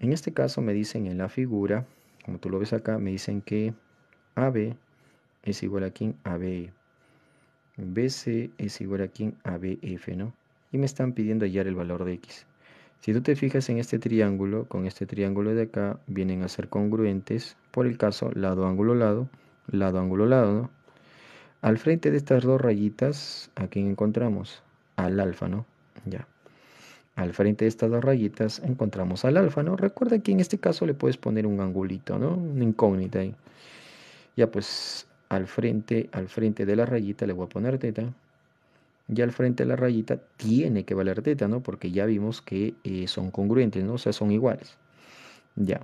En este caso me dicen en la figura, como tú lo ves acá, me dicen que AB es igual a quién? ABE. BC es igual a quién? ABF, ¿no? Y me están pidiendo hallar el valor de X. Si tú te fijas en este triángulo, con este triángulo de acá, vienen a ser congruentes, por el caso, lado, ángulo, lado, lado, ángulo, lado, ¿no? Al frente de estas dos rayitas, ¿a quién encontramos? Al alfa, ¿no? Ya. Al frente de estas dos rayitas encontramos al alfa, ¿no? Recuerda que en este caso le puedes poner un angulito, ¿no? Una incógnita ahí. Ya pues al frente, al frente de la rayita le voy a poner teta. Y al frente de la rayita tiene que valer teta, ¿no? Porque ya vimos que eh, son congruentes, ¿no? O sea, son iguales. Ya.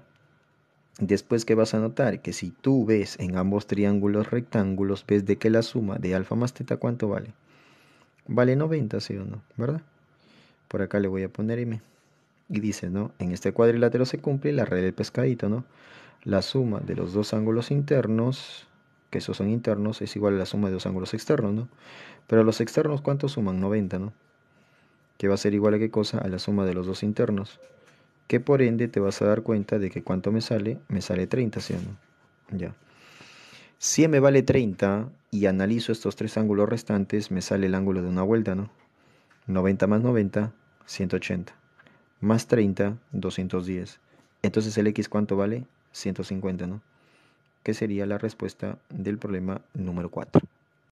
Después que vas a notar que si tú ves en ambos triángulos rectángulos, ves de que la suma de alfa más teta, ¿cuánto vale? Vale 90, ¿sí o no? ¿Verdad? Por acá le voy a poner M. Y dice, ¿no? En este cuadrilátero se cumple la red del pescadito, ¿no? La suma de los dos ángulos internos, que esos son internos, es igual a la suma de los ángulos externos, ¿no? Pero los externos, ¿cuántos suman? 90, ¿no? Que va a ser igual a qué cosa? A la suma de los dos internos. Que por ende te vas a dar cuenta de que cuánto me sale, me sale 30, ¿sí o no? Ya. Si me vale 30 y analizo estos tres ángulos restantes, me sale el ángulo de una vuelta, ¿no? 90 más 90, 180. Más 30, 210. Entonces el x cuánto vale? 150, ¿no? Que sería la respuesta del problema número 4.